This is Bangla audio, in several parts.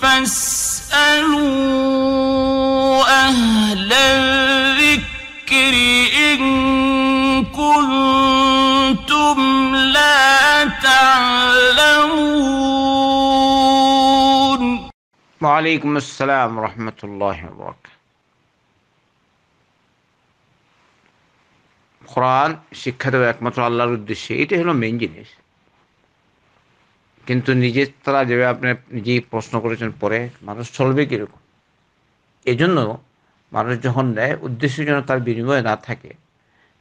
فاسألوا أهل الذكر إن كنتم لا تعلمون وعليكم السلام ورحمة الله وبركاته কোরআন শিক্ষা দেওয়া একমাত্র আল্লাহর উদ্দেশ্যে এটাই হলো মেন জিনিস কিন্তু নিজের তারা যেভাবে আপনি নিজেই প্রশ্ন করেছেন পরে মানুষ চলবে কীরকম এজন্য মানুষ যখন নেয় উদ্দেশ্য যেন তার বিনিময়ে না থাকে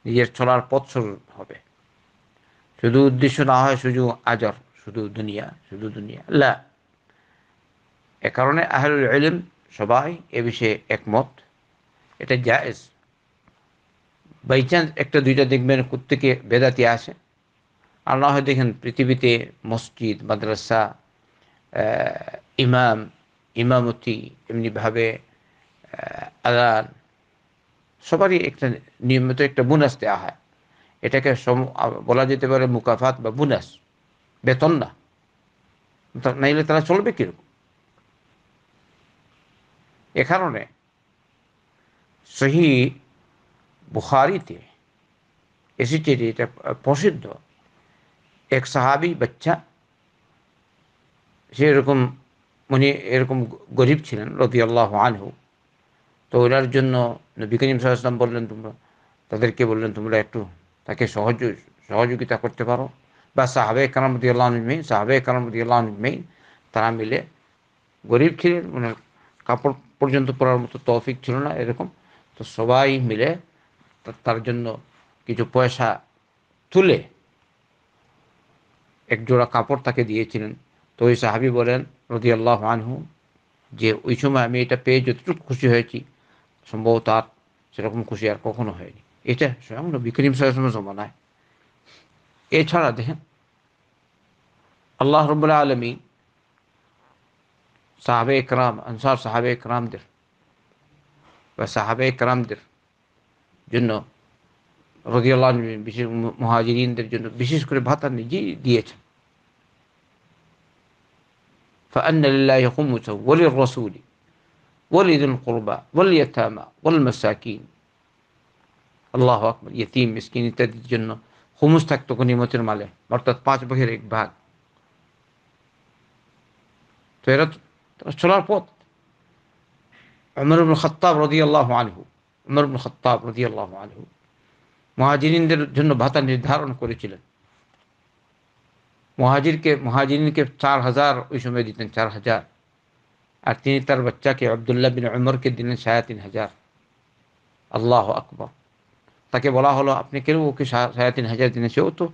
নিজের চলার পথ হবে শুধু উদ্দেশ্য না হয় শুধু আজর শুধু দুনিয়া শুধু দুনিয়া লা এ কারণে আহরুল আলিম সবাই এ বিষয়ে একমত এটা জায়েজ বাই চান্স একটা দুইটা দেখবেন কোথেকে বেদাতি আসে আর না দেখেন পৃথিবীতে মসজিদ মাদ্রাসা ইমাম ইমামতি এমনিভাবে আদান সবারই একটা নিয়মিত একটা বোনাস দেওয়া হয় এটাকে সম বলা যেতে পারে মুকাফাত বা বোনাস বেতন না নাইলে তারা চলবে কিরকম এ কারণে সহি বুহারিতে এসেছে এটা প্রসিদ্ধ এক সাহাবি বাচ্চা সে এরকম উনি এরকম গরিব ছিলেন রতি আল্লাহ আনহু তো ওনার জন্য নবী করিম সাল্লাম বললেন তোমরা তাদেরকে বললেন তোমরা একটু তাকে সহজ সহযোগিতা করতে পারো বা সাহাবে কালামদি আল্লাহ মেইন সাহাবে কালামদি আল্লাহ মেইন তারা মিলে গরিব ছিলেন ওনার কাপড় পর্যন্ত পরার মতো তৌফিক ছিল না এরকম তো সবাই মিলে তার জন্য কিছু পয়সা তুলে একজোড়া কাপড় তাকে দিয়েছিলেন তো ওই সাহাবি বলেন রদি আল্লাহ আনহু যে ওই সময় আমি এটা পেয়ে যতটুকু খুশি হয়েছি সম্ভবত আর সেরকম খুশি আর কখনো হয়নি এটা স্বয়ং বিক্রিম করিম সাল্লামের জমানায় এছাড়া দেখেন আল্লাহ রবুল্লা আলমী সাহাবে একরাম আনসার সাহাবে একরামদের বা সাহাবে একরামদের জন্য রদিয়াল্লাহ বিশেষ মহাজিরিনদের জন্য বিশেষ করে ভাতা নিজেই দিয়েছেন فأن لله خمسه وللرسول ولذي القربى واليتامى والمساكين الله أكبر يتيم مسكين تدي الجنة خمس تكتكو نموت المالي مرتد پاچ بخير ایک فوت عمر بن الخطاب رضي الله عنه عمر بن الخطاب رضي الله عنه مهاجرين در جنة بھاتا نردھارن کرو چلن মহাজিরকে মহাজিরিনকে চার হাজার ওই সময় দিতেন চার হাজার আর তিনি তার বাচ্চাকে আবদুল্লাহ বিন উমরকে দিলেন সাড়ে তিন হাজার আল্লাহ আকবর তাকে বলা হলো আপনি কেন ওকে সাড়ে তিন হাজার দিনে সেও তো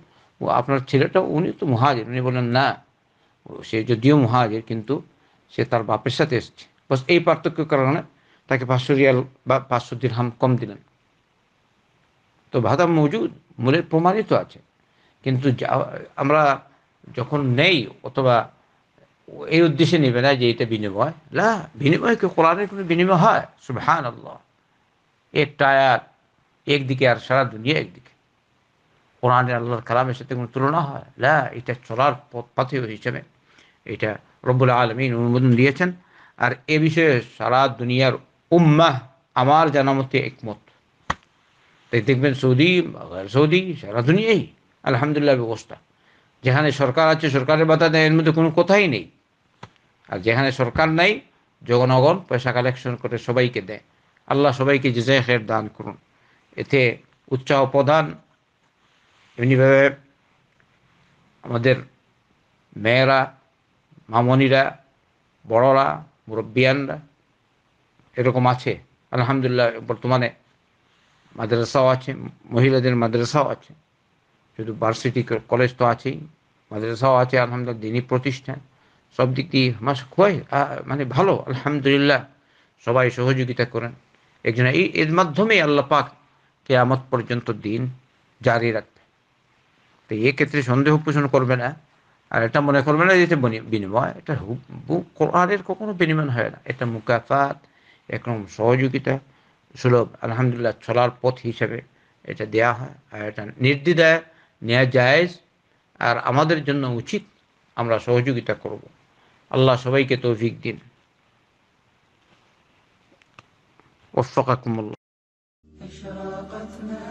আপনার ছেলেটা উনি তো মহাজির উনি বললেন না সে যদিও মহাজির কিন্তু সে তার বাপের সাথে এসছে বস এই পার্থক্য কারণে তাকে পাঁচশো রিয়াল বা পাঁচশো দিরহাম কম দিলেন তো ভাতা মজুদ মূলের প্রমাণিত আছে কিন্তু আমরা যখন নেই অথবা এই উদ্দেশ্যে নেবে না যে এটা বিনিময় না বিনিময় কি কোরআনের কোনো বিনিময় হয় সুবহান আল্লাহ এক টায়ার একদিকে আর সারা দুনিয়া একদিকে কোরআনের আল্লাহর কালামের সাথে কোনো তুলনা হয় না এটা চলার পথ পাথেয় হিসেবে এটা রব্বুল আলমিন অনুমোদন দিয়েছেন আর এ বিষয়ে সারা দুনিয়ার উম্মাহ আমার জানামতে একমত তাই দেখবেন সৌদি সৌদি সারা দুনিয়াই আলহামদুলিল্লাহ ব্যবস্থা যেখানে সরকার আছে সরকারের বাধা দেয় এর মধ্যে কোনো কথাই নেই আর যেখানে সরকার নাই জগনগণ পয়সা কালেকশন করে সবাইকে দেয় আল্লাহ সবাইকে জিজায় খের দান করুন এতে উৎসাহ প্রধান এমনিভাবে আমাদের মেয়েরা মামনিরা বড়রা মুরব্বিয়ানরা এরকম আছে আলহামদুলিল্লাহ বর্তমানে মাদ্রাসাও আছে মহিলাদের মাদ্রাসাও আছে শুধু ভার্সিটি কলেজ তো আছেই মাদ্রাসাও আছে আলহামদুলিল্লাহ দিনী প্রতিষ্ঠান সব দিক দিয়ে মাস খুবই মানে ভালো আলহামদুলিল্লাহ সবাই সহযোগিতা করেন একজন এই এর মাধ্যমে আল্লাহ পাক কেয়ামত পর্যন্ত দিন জারি রাখবে তো এক্ষেত্রে সন্দেহ পোষণ করবে না আর এটা মনে করবে না যে এটা বিনিময় এটা কোরআনের কখনো বিনিময় হয় না এটা মুকাফাত একরকম সহযোগিতা সুলভ আলহামদুলিল্লাহ চলার পথ হিসেবে এটা দেয়া হয় আর এটা নির্দিদায় নেওয়া জায়েজ আর আমাদের জন্য উচিত আমরা সহযোগিতা করব আল্লাহ সবাইকে তৌফিক দিন وفقكم